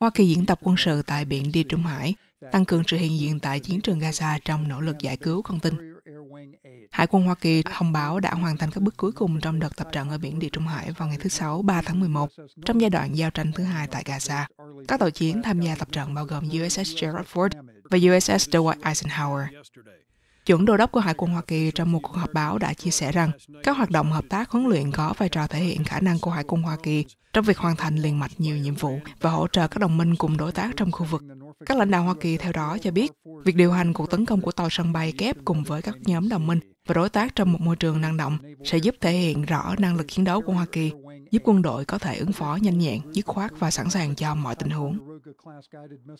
Hoa Kỳ diễn tập quân sự tại biển Địa Trung Hải, tăng cường sự hiện diện tại chiến trường Gaza trong nỗ lực giải cứu con tin. Hải quân Hoa Kỳ thông báo đã hoàn thành các bước cuối cùng trong đợt tập trận ở biển Địa Trung Hải vào ngày thứ Sáu 3 tháng 11, trong giai đoạn giao tranh thứ hai tại Gaza. Các tàu chiến tham gia tập trận bao gồm USS Gerald Ford và USS Dwight Eisenhower. Chuẩn đô đốc của Hải quân Hoa Kỳ trong một cuộc họp báo đã chia sẻ rằng các hoạt động hợp tác huấn luyện có vai trò thể hiện khả năng của Hải quân Hoa Kỳ trong việc hoàn thành liền mạch nhiều nhiệm vụ và hỗ trợ các đồng minh cùng đối tác trong khu vực. Các lãnh đạo Hoa Kỳ theo đó cho biết, việc điều hành cuộc tấn công của tàu sân bay kép cùng với các nhóm đồng minh và đối tác trong một môi trường năng động sẽ giúp thể hiện rõ năng lực chiến đấu của Hoa Kỳ, giúp quân đội có thể ứng phó nhanh nhẹn, dứt khoát và sẵn sàng cho mọi tình huống.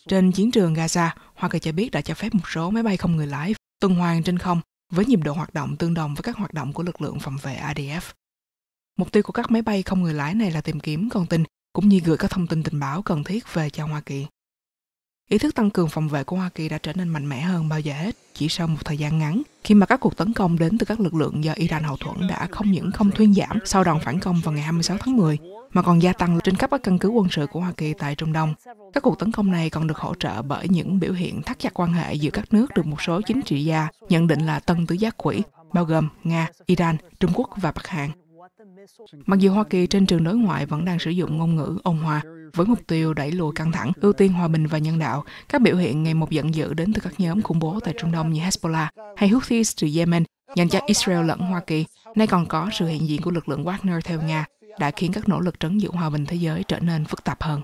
Trên chiến trường Gaza, Hoa Kỳ cho biết đã cho phép một số máy bay không người lái tuần hoàn trên không với nhịp độ hoạt động tương đồng với các hoạt động của lực lượng phòng vệ ADF. Mục tiêu của các máy bay không người lái này là tìm kiếm con tin cũng như gửi các thông tin tình báo cần thiết về cho Hoa Kỳ. Ý thức tăng cường phòng vệ của Hoa Kỳ đã trở nên mạnh mẽ hơn bao giờ hết chỉ sau một thời gian ngắn, khi mà các cuộc tấn công đến từ các lực lượng do Iran hậu thuẫn đã không những không thuyên giảm sau đòn phản công vào ngày 26 tháng 10, mà còn gia tăng trên khắp các căn cứ quân sự của Hoa Kỳ tại Trung Đông. Các cuộc tấn công này còn được hỗ trợ bởi những biểu hiện thắt chặt quan hệ giữa các nước được một số chính trị gia nhận định là tân tứ giác quỷ, bao gồm Nga, Iran, Trung Quốc và Bắc Hàn. Mặc dù Hoa Kỳ trên trường đối ngoại vẫn đang sử dụng ngôn ngữ ôn hòa, với mục tiêu đẩy lùi căng thẳng, ưu tiên hòa bình và nhân đạo. Các biểu hiện ngày một giận dữ đến từ các nhóm khủng bố tại Trung Đông như Hezbollah hay Houthis từ Yemen nhằm cho Israel lẫn Hoa Kỳ. Nay còn có sự hiện diện của lực lượng Wagner theo Nga đã khiến các nỗ lực trấn giữ hòa bình thế giới trở nên phức tạp hơn.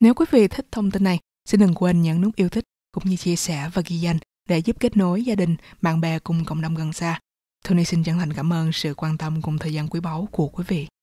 Nếu quý vị thích thông tin này, xin đừng quên nhấn nút yêu thích cũng như chia sẻ và ghi danh để giúp kết nối gia đình, bạn bè cùng cộng đồng gần xa. Tony xin chân thành cảm ơn sự quan tâm cùng thời gian quý báu của quý vị.